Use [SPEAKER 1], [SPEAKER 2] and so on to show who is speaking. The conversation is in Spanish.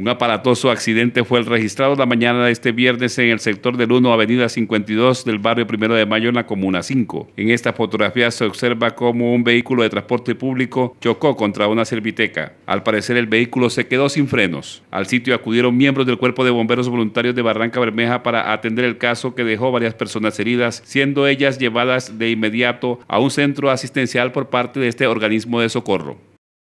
[SPEAKER 1] Un aparatoso accidente fue el registrado la mañana de este viernes en el sector del 1 Avenida 52 del barrio Primero de Mayo en la Comuna 5. En esta fotografía se observa cómo un vehículo de transporte público chocó contra una serviteca. Al parecer el vehículo se quedó sin frenos. Al sitio acudieron miembros del Cuerpo de Bomberos Voluntarios de Barranca Bermeja para atender el caso que dejó varias personas heridas, siendo ellas llevadas de inmediato a un centro asistencial por parte de este organismo de socorro.